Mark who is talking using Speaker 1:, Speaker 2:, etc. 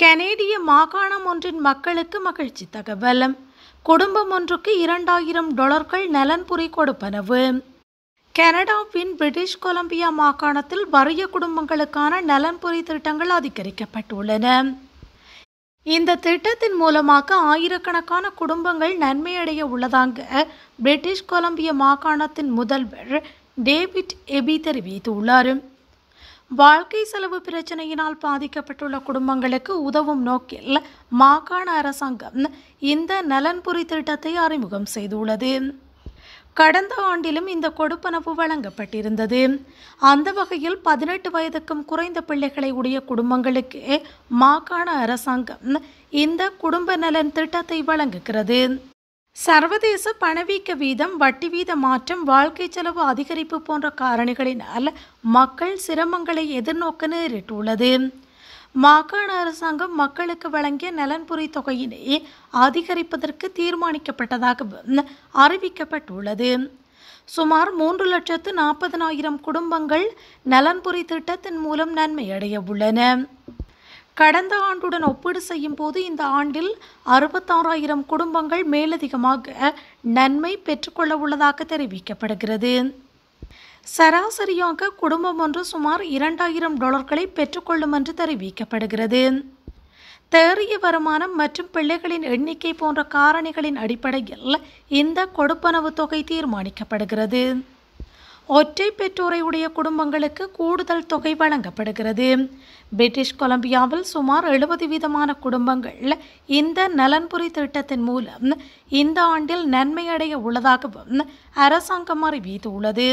Speaker 1: கனேடிய மாகாணம் ஒன்றின் மக்களுக்கு மகிழ்ச்சி தகவல் குடும்பம் ஒன்றுக்கு இரண்டாயிரம் டாலர்கள் நலன்புரி கொடுப்பனவு கனடாவின் பிரிட்டிஷ் கொலம்பியா மாகாணத்தில் வறிய குடும்பங்களுக்கான நலன்புரி திட்டங்கள் அதிகரிக்கப்பட்டுள்ளன இந்த திட்டத்தின் மூலமாக ஆயிரக்கணக்கான குடும்பங்கள் நன்மையடைய உள்ளதாக பிரிட்டிஷ் கொலம்பிய மாகாணத்தின் முதல்வர் டேவிட் எபி தெரிவித்துள்ளார் வாழ்க்கை செலவு பிரச்சனையினால் பாதிக்கப்பட்டுள்ள குடும்பங்களுக்கு உதவும் நோக்கில் மாகாண அரசாங்கம் இந்த நலன்புரி திட்டத்தை அறிமுகம் செய்துள்ளது கடந்த ஆண்டிலும் இந்த கொடுப்பனவு வழங்கப்பட்டிருந்தது அந்த வகையில் பதினெட்டு வயதுக்கும் குறைந்த பிள்ளைகளை உடைய குடும்பங்களுக்கு மாகாண அரசாங்கம் இந்த குடும்ப நலன் திட்டத்தை வழங்குகிறது சர்வதேச பணவீக்க வீதம் வட்டி வீத மாற்றம் வாழ்க்கை செலவு அதிகரிப்பு போன்ற காரணிகளினால் மக்கள் சிரமங்களை எதிர்நோக்க நேரிட்டுள்ளது மாகாண அரசாங்கம் மக்களுக்கு வழங்கிய நலன்புரி தொகையினை அதிகரிப்பதற்கு தீர்மானிக்கப்பட்டதாகவும் அறிவிக்கப்பட்டுள்ளது சுமார் மூன்று லட்சத்து நாற்பதனாயிரம் குடும்பங்கள் நலன்புரி திட்டத்தின் மூலம் நன்மையடைய உள்ளன கடந்த ஆண்டுடன் ஒப்பீடு செய்யும் போது இந்த ஆண்டில் அறுபத்தாறாயிரம் குடும்பங்கள் மேலதிகமாக நன்மை பெற்றுக்கொள்ள உள்ளதாக தெரிவிக்கப்படுகிறது சராசரியாக குடும்பம் ஒன்று சுமார் இரண்டாயிரம் டாலர்களை பெற்றுக்கொள்ளும் என்று தெரிவிக்கப்படுகிறது தேறிய வருமானம் மற்றும் பிள்ளைகளின் எண்ணிக்கை போன்ற காரணிகளின் அடிப்படையில் இந்த கொடுப்பனவு தொகை தீர்மானிக்கப்படுகிறது ஒற்றை பெற்றோரை உடைய குடும்பங்களுக்கு கூடுதல் தொகை வழங்கப்படுகிறது பிரிட்டிஷ் கொலம்பியாவில் சுமார் எழுபது வீதமான குடும்பங்கள் இந்த நலன்புரி திட்டத்தின் மூலம் இந்த ஆண்டில் நன்மையடைய உள்ளதாகவும் அரசாங்கம் அறிவித்துள்ளது